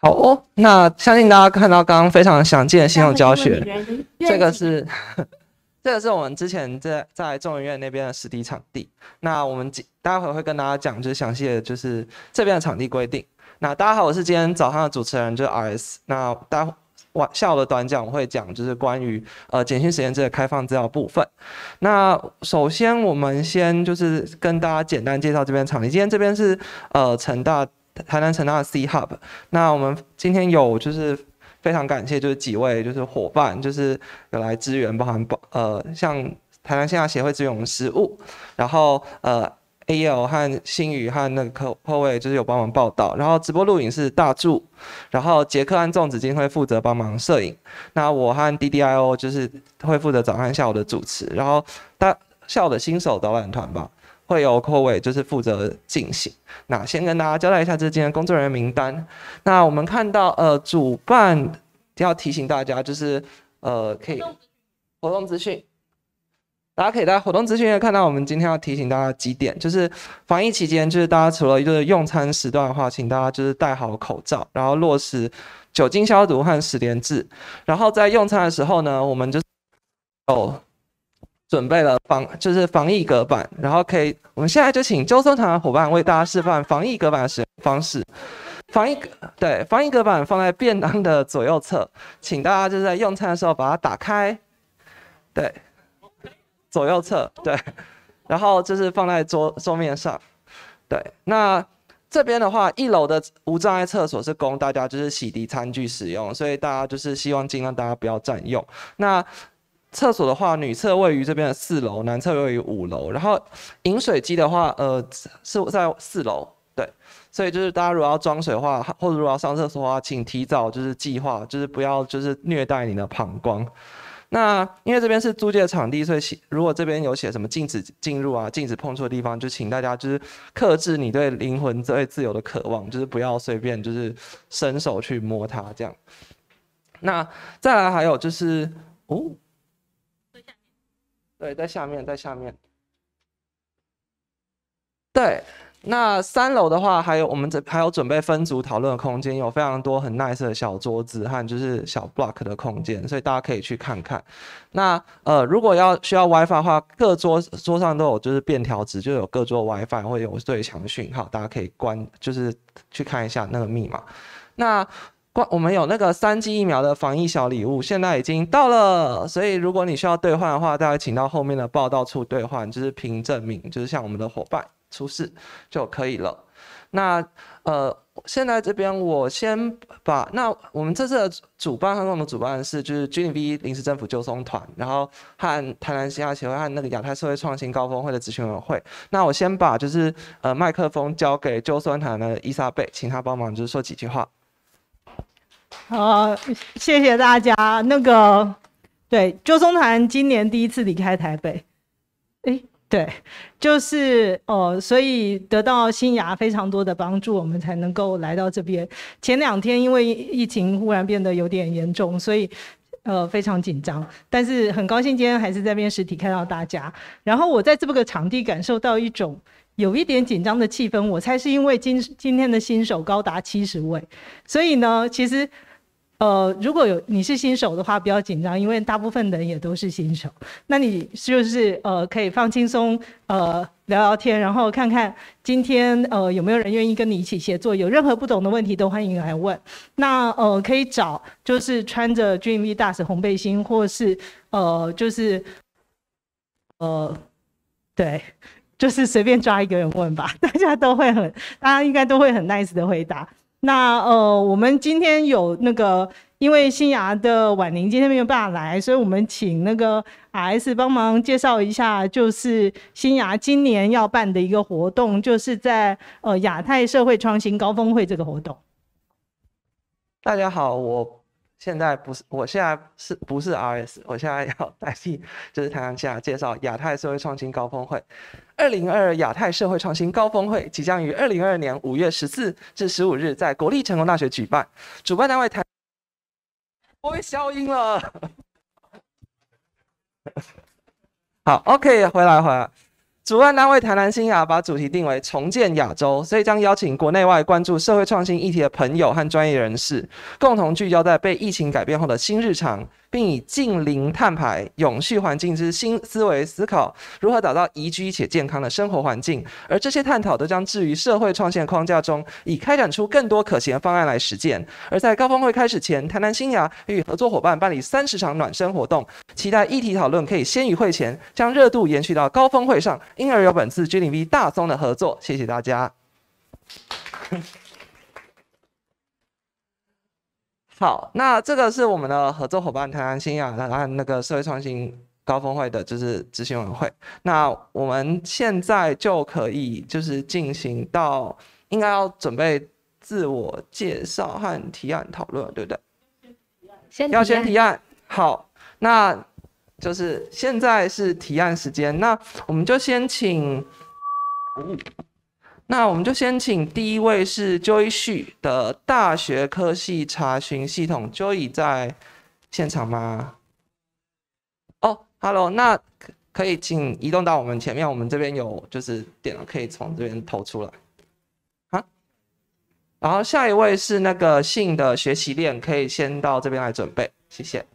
好哦，那相信大家看到刚刚非常详尽的信用教学，这个是 这个是我们之前在在众议院那边的实体场地。那我们待会会跟大家讲，就是详细的，就是这边的场地规定。那大家好，我是今天早上的主持人，就是 RS。那大家晚下午的短讲我会讲，就是关于呃减讯实验室的开放资料部分。那首先我们先就是跟大家简单介绍这边场地。今天这边是呃成大。台南城大 C Hub，那我们今天有就是非常感谢就是几位就是伙伴就是有来支援，包含报呃像台南线下协会支援我们食物，然后呃 AL 和新宇和那个后后位就是有帮忙报道，然后直播录影是大柱，然后杰克和粽子今天会负责帮忙摄影，那我和 DDIO 就是会负责找上下午的主持，然后大午的新手导览团吧。会有柯伟就是负责进行，那先跟大家交代一下这天工作人员名单。那我们看到，呃，主办要提醒大家，就是，呃，可以活动资讯，大家可以到活动资讯看到我们今天要提醒大家几点，就是防疫期间，就是大家除了就是用餐时段的话，请大家就是戴好口罩，然后落实酒精消毒和十连制，然后在用餐的时候呢，我们就哦。准备了防就是防疫隔板，然后可以我们现在就请周松堂的伙伴为大家示范防疫隔板的使用方式。防疫对，防疫隔板放在便当的左右侧，请大家就是在用餐的时候把它打开。对，左右侧对，然后就是放在桌桌面上。对，那这边的话，一楼的无障碍厕所是供大家就是洗涤餐具使用，所以大家就是希望尽量大家不要占用。那厕所的话，女厕位于这边的四楼，男厕位于五楼。然后饮水机的话，呃，是在四楼。对，所以就是大家如果要装水的话，或者如果要上厕所的话，请提早就是计划，就是不要就是虐待你的膀胱。那因为这边是租借场地，所以如果这边有写什么禁止进入啊、禁止碰触的地方，就请大家就是克制你对灵魂自由的渴望，就是不要随便就是伸手去摸它这样。那再来还有就是哦。对，在下面，在下面。对，那三楼的话，还有我们这还有准备分组讨论的空间，有非常多很 nice 的小桌子和就是小 block 的空间，所以大家可以去看看。那呃，如果要需要 WiFi 的话，各桌桌上都有就是便条纸，就有各桌 WiFi 会有最强讯号，大家可以关就是去看一下那个密码。那我们有那个三剂疫苗的防疫小礼物，现在已经到了，所以如果你需要兑换的话，大家请到后面的报道处兑换，就是凭证明，就是向我们的伙伴出示就可以了。那呃，现在这边我先把那我们这次的主办和我们主办是就是 G20 临时政府救松团，然后和台南新亚协会和那个亚太社会创新高峰会的咨询委员会。那我先把就是呃麦克风交给救松团的伊莎贝，请他帮忙就是说几句话。好，谢谢大家。那个，对，周松潭今年第一次离开台北，哎，对，就是哦，所以得到新芽非常多的帮助，我们才能够来到这边。前两天因为疫情忽然变得有点严重，所以呃非常紧张。但是很高兴今天还是在边实体看到大家。然后我在这么个场地感受到一种有一点紧张的气氛，我猜是因为今今天的新手高达七十位，所以呢，其实。呃，如果有你是新手的话，不要紧张，因为大部分人也都是新手。那你就是呃，可以放轻松，呃，聊聊天，然后看看今天呃有没有人愿意跟你一起协作。有任何不懂的问题都欢迎来问。那呃，可以找就是穿着 e 军 d 大使红背心，或是呃，就是呃，对，就是随便抓一个人问吧，大家都会很，大家应该都会很 nice 的回答。那呃，我们今天有那个，因为新芽的婉玲今天没有办法来，所以我们请那个 R S 帮忙介绍一下，就是新芽今年要办的一个活动，就是在呃亚太社会创新高峰会这个活动。大家好，我。现在不是，我现在是不是 RS？我现在要代替，就是台下介绍亚太社会创新高峰会。二零二二亚太社会创新高峰会即将于二零二二年五月十四至十五日在国立成功大学举办，主办单位台。我被消音了。好，OK，回来，回来。主办单位台南新雅把主题定为“重建亚洲”，所以将邀请国内外关注社会创新议题的朋友和专业人士，共同聚焦在被疫情改变后的新日常。并以近邻碳排、永续环境之新思维思考，如何打造宜居且健康的生活环境。而这些探讨都将置于社会创新框架中，以开展出更多可行的方案来实践。而在高峰会开始前，台南新芽与合作伙伴办理三十场暖身活动，期待议题讨论可以先于会前，将热度延续到高峰会上，因而有本次 g d v 大宗的合作。谢谢大家。好，那这个是我们的合作伙伴台湾新亚的按那个社会创新高峰会的就是执行委员会。那我们现在就可以就是进行到应该要准备自我介绍和提案讨论，对不对？先提案。要先提案。好，那就是现在是提案时间。那我们就先请。那我们就先请第一位是 j o y c 的大学科系查询系统 Joy 在现场吗？哦，Hello，那可以请移动到我们前面，我们这边有就是电脑可以从这边投出来。好，然后下一位是那个信的学习链，可以先到这边来准备，谢谢。